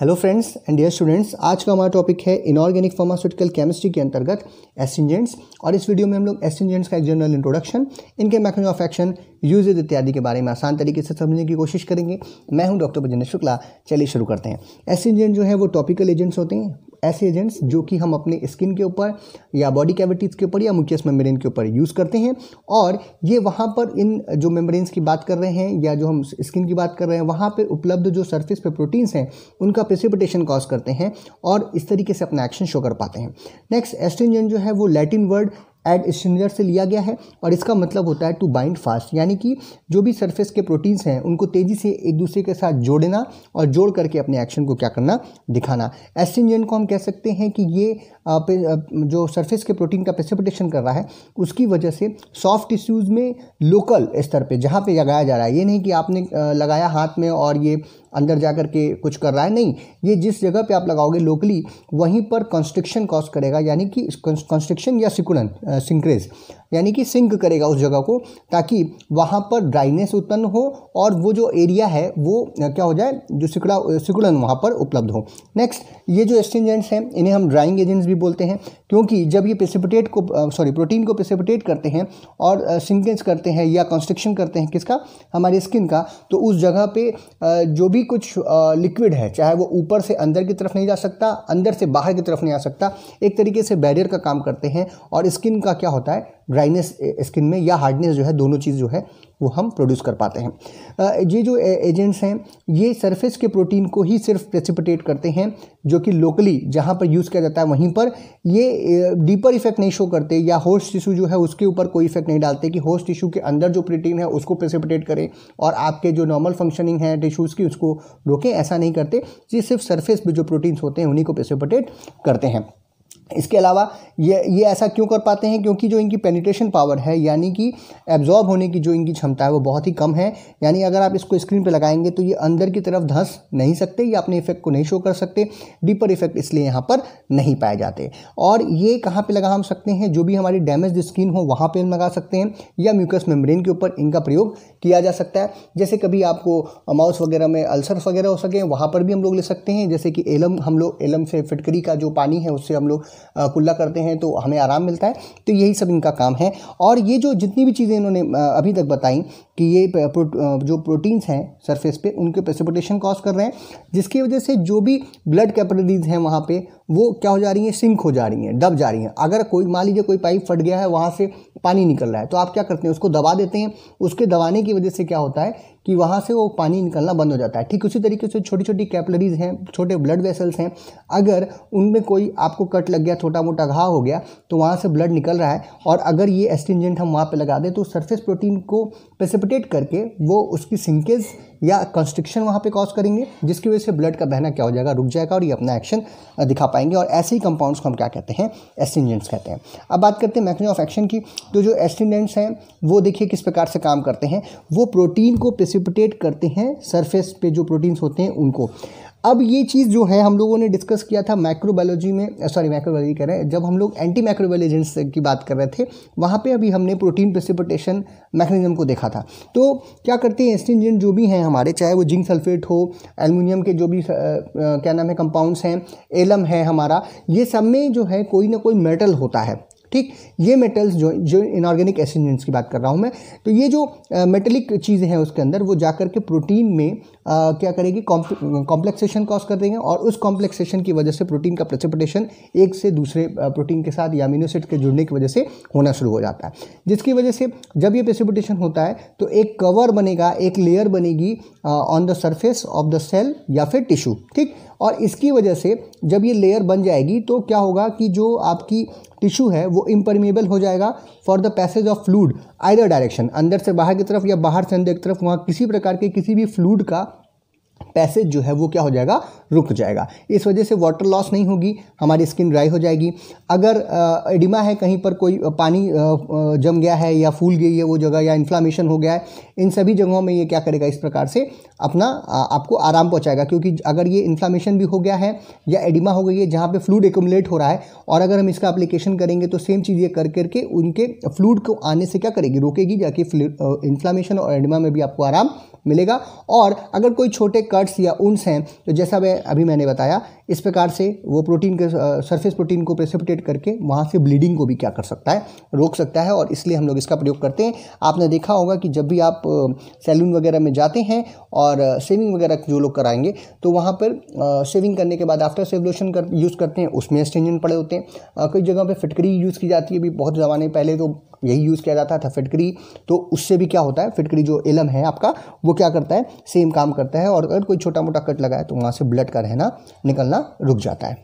hello friends and dear students आज का हमारा टॉपिक है इनऑर्गेनिक फार्मास्यूटिकल केमिस्ट्री के अंतर्गत एसिंजेंट्स और इस वीडियो में हम लोग एसिंजेंट्स का एक जनरल इंट्रोडक्शन इनके मैकेनिज्म ऑफ एक्शन यूजेज इत्यादि के बारे में आसान तरीके से समझने की कोशिश करेंगे मैं हूं डॉक्टर बजेंद्र शुक्ला चलिए शुरू करते हैं एसिंजेंट जो है वो टॉपिकल एजेंट्स होते हैं ऐसे एजेंट्स जो कि हम अपने स्किन के ऊपर या बॉडी कैविटीज़ के ऊपर या मुख्य मेम्ब्रेन के ऊपर यूज़ करते हैं और ये वहाँ पर इन जो मेम्ब्रेन्स की बात कर रहे हैं या जो हम स्किन की बात कर रहे हैं वहाँ पर उपलब्ध जो सर्फेस पर प्रोटीन्स हैं उनका प्रेसिपिटेशन कॉज करते हैं और इस तरीके से अपना एक्शन शो कर पाते हैं नेक्स्ट एस्ट्रिंजेंट जो है वो लैटिन वर्ड एड स्टिमुलर से लिया गया है और इसका मतलब होता है टू बाइंड फास्ट यानी कि जो भी सरफेस के प्रोटीन्स हैं उनको तेज़ी से एक दूसरे के साथ जोड़ना और जोड़ करके अपने एक्शन को क्या करना दिखाना एस्टिंजन को हम कह सकते हैं कि ये जो सरफेस के प्रोटीन का प्रेसिपिटेशन कर रहा है उसकी वजह से सॉफ्ट टिश्यूज़ में लोकल स्तर पे जहाँ पे लगाया जा रहा है ये नहीं कि आपने लगाया हाथ में और ये अंदर जा कर के कुछ कर रहा है नहीं ये जिस जगह पे आप लगाओगे लोकली वहीं पर कंस्ट्रिक्शन कॉज करेगा यानी कि कंस्ट्रिक्शन या सिकुड़न सिंक्रेज यानी कि सिंक करेगा उस जगह को ताकि वहाँ पर ड्राइनेस उत्पन्न हो और वो जो एरिया है वो क्या हो जाए जो सिकड़ा सिकुड़न वहाँ पर उपलब्ध हो नेक्स्ट ये जो एस्टिजेंट्स हैं इन्हें हम ड्राइंग एजेंट्स भी बोलते हैं क्योंकि जब ये प्रेसिपिटेट को सॉरी प्रोटीन को प्रेसिपिटेट करते हैं और सिंकेंस करते हैं या कंस्ट्रक्शन करते हैं किसका हमारी स्किन का तो उस जगह पे जो भी कुछ लिक्विड है चाहे वो ऊपर से अंदर की तरफ नहीं जा सकता अंदर से बाहर की तरफ नहीं आ सकता एक तरीके से बैरियर का काम करते हैं और स्किन का क्या होता है ड्राइनेस स्किन में या हार्डनेस जो है दोनों चीज़ जो है वो हम प्रोड्यूस कर पाते हैं ये जो एजेंट्स हैं ये सरफेस के प्रोटीन को ही सिर्फ प्रेसिपिटेट करते हैं जो कि लोकली जहाँ पर यूज़ किया जाता है वहीं पर ये डीपर इफेक्ट नहीं शो करते या होस्ट टिश्यू जो है उसके ऊपर कोई इफेक्ट नहीं डालते कि होस्ट टिश्यू के अंदर जो प्रोटीन है उसको प्रेसिपिटेट करें और आपके जो नॉर्मल फंक्शनिंग है टिश्यूज़ की उसको रोकें ऐसा नहीं करते ये सिर्फ सर्फेस पर जो प्रोटीन्स होते हैं उन्हीं को प्रेसिपिटेट करते हैं इसके अलावा ये ये ऐसा क्यों कर पाते हैं क्योंकि जो इनकी पेनिट्रेशन पावर है यानी कि एब्जॉर्ब होने की जो इनकी क्षमता है वो बहुत ही कम है यानी अगर आप इसको स्क्रीन पे लगाएंगे तो ये अंदर की तरफ धंस नहीं सकते या अपने इफेक्ट को नहीं शो कर सकते डीपर इफेक्ट इसलिए यहाँ पर नहीं पाए जाते और ये कहाँ पर लगा हम सकते हैं जो भी हमारी डैमेज स्किन हो वहाँ पर हम लगा सकते हैं या म्यूकस मेम्ब्रेन के ऊपर इनका प्रयोग किया जा सकता है जैसे कभी आपको माउस वगैरह में अल्सर वगैरह हो सके वहाँ पर भी हम लोग ले सकते हैं जैसे कि एलम हम लोग एलम से फिटकरी का जो पानी है उससे हम लोग कुल्ला करते हैं तो हमें आराम मिलता है तो यही सब इनका काम है और ये जो जितनी भी चीज़ें इन्होंने अभी तक बताई कि ये जो प्रोटीन्स हैं सरफेस पे उनके प्रेसिपिटेशन कॉज कर रहे हैं जिसकी वजह से जो भी ब्लड कैपिलरीज हैं वहाँ पे वो क्या हो जा रही हैं सिंक हो जा रही हैं दब जा रही हैं अगर कोई मान लीजिए कोई पाइप फट गया है वहाँ से पानी निकल रहा है तो आप क्या करते हैं उसको दबा देते हैं उसके दबाने की वजह से क्या होता है कि वहाँ से वो पानी निकलना बंद हो जाता है ठीक उसी तरीके से छोटी छोटी कैपलरीज हैं छोटे ब्लड वेसल्स हैं अगर उनमें कोई आपको कट लग गया छोटा मोटा घाव हो गया तो वहाँ से ब्लड निकल रहा है और अगर ये एस्टिंजेंट हम वहाँ पर लगा दें तो सर्फेस प्रोटीन को प्रेसिप प्रेसिपिटेट करके वो उसकी सिंकेज या कंस्ट्रिक्शन वहाँ पे कॉज करेंगे जिसकी वजह से ब्लड का बहना क्या हो जाएगा रुक जाएगा और ये अपना एक्शन दिखा पाएंगे और ऐसे ही कंपाउंड्स को हम क्या कहते हैं एस्टिंजेंट्स कहते हैं अब बात करते हैं मैकनी ऑफ एक्शन की तो जो एस्टिंजेंट्स हैं वो देखिए किस प्रकार से काम करते हैं वो प्रोटीन को प्रेसिपिटेट करते हैं सरफेस पे जो प्रोटीन्स होते हैं उनको अब ये चीज़ जो है हम लोगों ने डिस्कस किया था माइक्रोबायोलॉजी में सॉरी माइक्रोबायोलॉजी कह रहे हैं जब हम लोग एंटी माइक्रोबायल एजेंट्स की बात कर रहे थे वहाँ पे अभी हमने प्रोटीन प्रेसिपिटेशन मैकेनिज्म को देखा था तो क्या करते हैं एस्टिंजेंट जो भी हैं हमारे चाहे वो जिंक सल्फेट हो एलमिनियम के जो भी आ, क्या नाम है कंपाउंड्स हैं एलम है हमारा ये सब में जो है कोई ना कोई मेटल होता है ठीक ये मेटल्स जो जो इनऑर्गेनिक एसेंजेंट्स की बात कर रहा हूँ मैं तो ये जो मेटलिक चीज़ें हैं उसके अंदर वो जा करके प्रोटीन में आ, क्या करेगी कॉम्प्लेक्सेशन कॉज कर देंगे और उस कॉम्प्लेक्सेशन की वजह से प्रोटीन का प्रेसिपिटेशन एक से दूसरे प्रोटीन के साथ या अमीनोसिड के जुड़ने की वजह से होना शुरू हो जाता है जिसकी वजह से जब ये प्रेसिपिटेशन होता है तो एक कवर बनेगा एक लेयर बनेगी on the surface of the cell या फिर टिश्यू ठीक और इसकी वजह से जब ये लेयर बन जाएगी तो क्या होगा कि जो आपकी टिश्यू है वो इम्परमेबल हो जाएगा for the passage of fluid either direction अंदर से बाहर की तरफ या बाहर से अंदर की तरफ वहाँ किसी प्रकार के किसी भी फ्लूड का पैसेज जो है वो क्या हो जाएगा रुक जाएगा इस वजह से वाटर लॉस नहीं होगी हमारी स्किन ड्राई हो जाएगी अगर एडिमा है कहीं पर कोई पानी जम गया है या फूल गई है वो जगह या इन्फ्लामेशन हो गया है इन सभी जगहों में ये क्या करेगा इस प्रकार से अपना आपको आराम पहुँचाएगा क्योंकि अगर ये इन्फ्लामेशन भी हो गया है या एडिमा हो गई है जहाँ पर फ्लूड एकमुलेट हो रहा है और अगर हम इसका अप्लीकेशन करेंगे तो सेम चीज़ ये कर करके उनके फ्लूड को आने से क्या करेगी रोकेगी जाके इन्फ्लामेशन और एडिमा में भी आपको आराम मिलेगा और अगर कोई छोटे कट्स या ऊंस हैं तो जैसा मैं अभी मैंने बताया इस प्रकार से वो प्रोटीन के सरफेस प्रोटीन को प्रेसिपिटेट करके वहाँ से ब्लीडिंग को भी क्या कर सकता है रोक सकता है और इसलिए हम लोग इसका प्रयोग करते हैं आपने देखा होगा कि जब भी आप सैलून वगैरह में जाते हैं और सेविंग वगैरह जो लोग कराएंगे तो वहाँ पर सेविंग करने के बाद आफ्टर सेवलोशन कर यूज़ करते हैं उसमें एस्टेंजन पड़े होते हैं कई जगह पर फिटकरी यूज़ की जाती है अभी बहुत ज़माने पहले तो यही यूज़ किया जाता था फिटकरी तो उससे भी क्या होता है फिटकरी जो इलम है आपका वो क्या करता है सेम काम करता है और अगर कोई छोटा मोटा कट लगाए तो वहाँ से ब्लड का रहना निकलना रुक जाता है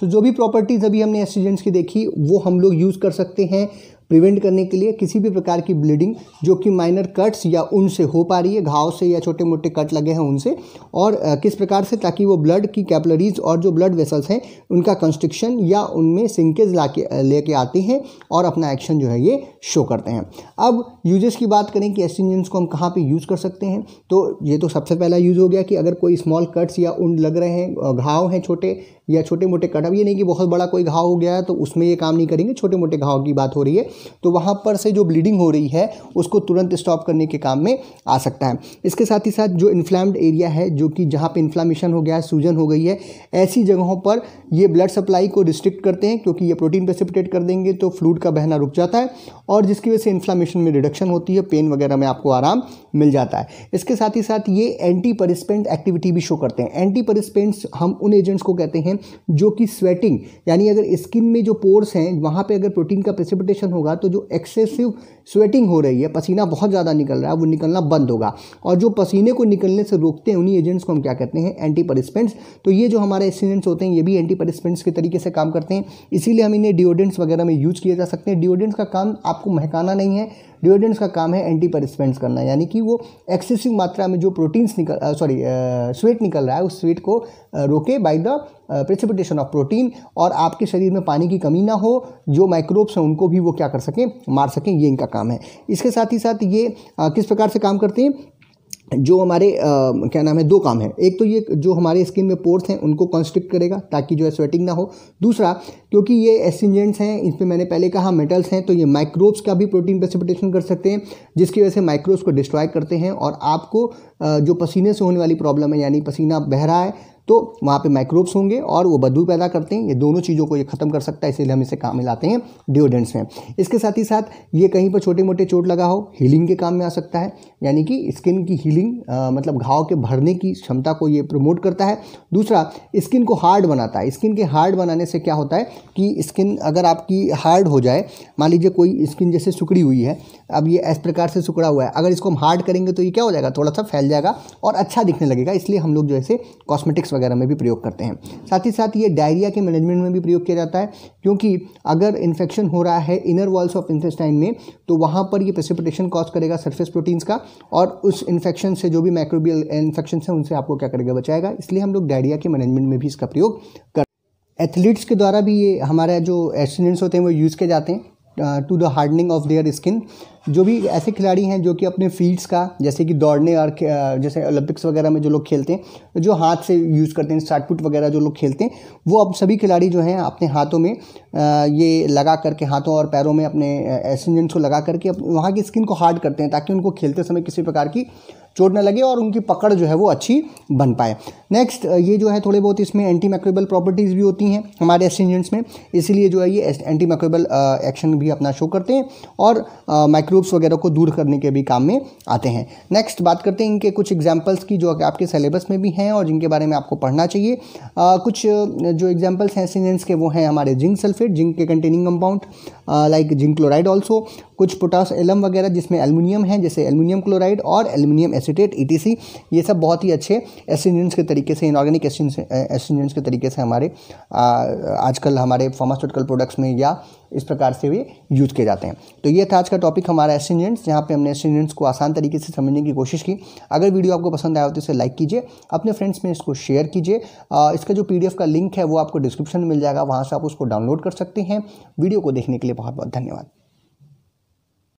सो so, जो भी प्रॉपर्टीज़ अभी हमने एस्टिजेंट्स की देखी वो हम लोग यूज़ कर सकते हैं प्रिवेंट करने के लिए किसी भी प्रकार की ब्लीडिंग जो कि माइनर कट्स या उनसे हो पा रही है घाव से या छोटे मोटे कट लगे हैं उनसे और किस प्रकार से ताकि वो ब्लड की कैपलरीज और जो ब्लड वेसल्स हैं उनका कंस्ट्रिक्शन या उनमें सिंकेज ला के लेके आते हैं और अपना एक्शन जो है ये शो करते हैं अब यूजेस की बात करें कि एस्टिंजेंट्स को हम कहाँ पर यूज़ कर सकते हैं तो ये तो सबसे पहला यूज़ हो गया कि अगर कोई स्मॉल कट्स या उन लग रहे हैं घाव हैं छोटे या छोटे मोटे कट अब ये नहीं कि बहुत बड़ा कोई घाव हो गया है तो उसमें ये काम नहीं करेंगे छोटे मोटे घाव की बात हो रही है तो वहाँ पर से जो ब्लीडिंग हो रही है उसको तुरंत स्टॉप करने के काम में आ सकता है इसके साथ ही साथ जो इन्फ्लैम्ड एरिया है जो कि जहाँ पर इन्फ्लामेशन हो गया है सूजन हो गई है ऐसी जगहों पर ये ब्लड सप्लाई को रिस्ट्रिक्ट करते हैं क्योंकि ये प्रोटीन प्रेसिपिटेट कर देंगे तो फ्लूड का बहना रुक जाता है और जिसकी वजह से इन्फ्लामेशन में रिडक्शन होती है पेन वगैरह में आपको आराम मिल जाता है इसके साथ ही साथ ये एंटी परिस्पेंट एक्टिविटी भी शो करते हैं एंटी परिस्पेंट्स हम उन एजेंट्स को कहते हैं जो कि स्वेटिंग यानी अगर स्किन में जो पोर्स हैं वहाँ पर अगर प्रोटीन का प्रेसिपिटेशन होगा होगा तो जो एक्सेसिव स्वेटिंग हो रही है पसीना बहुत ज़्यादा निकल रहा है वो निकलना बंद होगा और जो पसीने को निकलने से रोकते हैं उन्हीं एजेंट्स को हम क्या कहते हैं एंटी परिस्पेंट्स तो ये जो हमारे एक्सीडेंट्स होते हैं ये भी एंटी परिस्पेंट्स के तरीके से काम करते हैं इसीलिए हम इन्हें डिओडेंट्स वगैरह में यूज़ किए जा सकते हैं डिओडेंट्स का काम आपको महकाना नहीं है डिओड्रेंट्स का काम है एंटी परस्पेंट्स करना यानी कि वो एक्सेसिव मात्रा में जो प्रोटीन्स निकल सॉरी स्वेट निकल रहा है उस स्वेट को रोके by the precipitation of protein और आपके शरीर में पानी की कमी ना हो जो माइक्रोब्स हैं उनको भी वो क्या कर सकें मार सकें ये इनका काम है इसके साथ ही साथ ये आ, किस प्रकार से काम करते हैं जो हमारे आ, क्या नाम है दो काम है एक तो ये जो हमारे स्किन में पोर्स हैं उनको कॉन्स्ट्रिक्ट करेगा ताकि जो है स्वेटिंग ना हो दूसरा क्योंकि ये एसिंजेंट्स हैं इस पर मैंने पहले कहा मेटल्स हैं तो ये माइक्रोब्स का भी प्रोटीन प्रेसिपिटेशन कर सकते हैं जिसकी वजह से माइक्रोब्स को डिस्ट्रॉय करते हैं और आपको जो पसीने से होने वाली प्रॉब्लम है यानी पसीना बह रहा है तो वहाँ पे माइक्रोब्स होंगे और वो बदबू पैदा करते हैं ये दोनों चीज़ों को ये खत्म कर सकता है इसीलिए हम इसे काम में लाते हैं डिओडेंट्स में इसके साथ ही साथ ये कहीं पर छोटे मोटे चोट लगा हो हीलिंग के काम में आ सकता है यानी कि स्किन की हीलिंग मतलब घाव के भरने की क्षमता को ये प्रमोट करता है दूसरा स्किन को हार्ड बनाता है स्किन के हार्ड बनाने से क्या होता है कि स्किन अगर आपकी हार्ड हो जाए मान लीजिए कोई स्किन जैसे सुकड़ी हुई है अब ये इस प्रकार से सुकड़ा हुआ है अगर इसको हम हार्ड करेंगे तो ये क्या हो जाएगा थोड़ा सा फैल जाएगा और अच्छा दिखने लगेगा इसलिए हम लोग जो है कॉस्मेटिक्स वगैरह में भी प्रयोग करते हैं साथ ही साथ ये डायरिया के मैनेजमेंट में भी प्रयोग किया जाता है क्योंकि अगर इन्फेक्शन हो रहा है इनर वॉल्स ऑफ इंटेस्टाइन में तो वहाँ पर ये प्रेसिपिटेशन कॉज करेगा सर्फेस प्रोटीन्स का और उस इन्फेक्शन से जो भी माइक्रोबियल इन्फेक्शन है उनसे आपको क्या करेगा बचाएगा इसलिए हम लोग डायरिया के मैनेजमेंट में भी इसका प्रयोग कर एथलीट्स के द्वारा भी ये हमारे जो एस्टिनेंट्स होते हैं वो यूज़ किए जाते हैं to the hardening of their skin जो भी ऐसे खिलाड़ी हैं जो कि अपने फील्ड्स का जैसे कि दौड़ने और जैसे ओलंपिक्स वगैरह में जो लोग खेलते हैं तो जो हाथ से यूज़ करते हैं शार्टपुट वगैरह जो लोग खेलते हैं वो अब सभी खिलाड़ी जो हैं अपने हाथों में ये लगा करके हाथों और पैरों में अपने एसेंजेंट्स को लगा करके वहाँ की स्किन को हार्ड करते हैं ताकि उनको खेलते समय किसी प्रकार की चोट न लगे और उनकी पकड़ जो है वो अच्छी बन पाए नेक्स्ट ये जो है थोड़े बहुत इसमें एंटी माइक्रोबल प्रॉपर्टीज़ भी होती हैं हमारे एसेंजेंट्स में इसीलिए जो है ये एंटी माइक्रोबल एक्शन भी अपना शो करते हैं और माइक्रोब्स वगैरह को दूर करने के भी काम में आते हैं नेक्स्ट बात करते हैं इनके कुछ एग्जाम्पल्स की जो आपके सिलेबस में भी हैं और जिनके बारे में आपको पढ़ना चाहिए आ, कुछ जो एग्जाम्पल्स हैं एसेंजेंट्स के वो हैं हमारे जिंक सल्फेट जिंक के containing compound like zinc chloride also कुछ पोटास एलम वगैरह जिसमें एलमिनियम है जैसे एलमिनियम क्लोराइड और एलमिनियम एसीटेट ई e ये सब बहुत ही अच्छे एसिडेंट्स के तरीके से इनऑर्गेनिक एसिडेंट्स के तरीके से हमारे आजकल हमारे फार्मास्यूटिकल प्रोडक्ट्स में या इस प्रकार से वे यूज़ किए जाते हैं तो ये था आज का टॉपिक हमारा एसेंजेंट्स जहाँ पे हमने एसेंजेंट्स को आसान तरीके से समझने की कोशिश की अगर वीडियो आपको पसंद आया हो तो इसे लाइक कीजिए अपने फ्रेंड्स में इसको शेयर कीजिए इसका जो पीडीएफ का लिंक है वो आपको डिस्क्रिप्शन में मिल जाएगा वहाँ से आप उसको डाउनलोड कर सकते हैं वीडियो को देखने के लिए बहुत बहुत धन्यवाद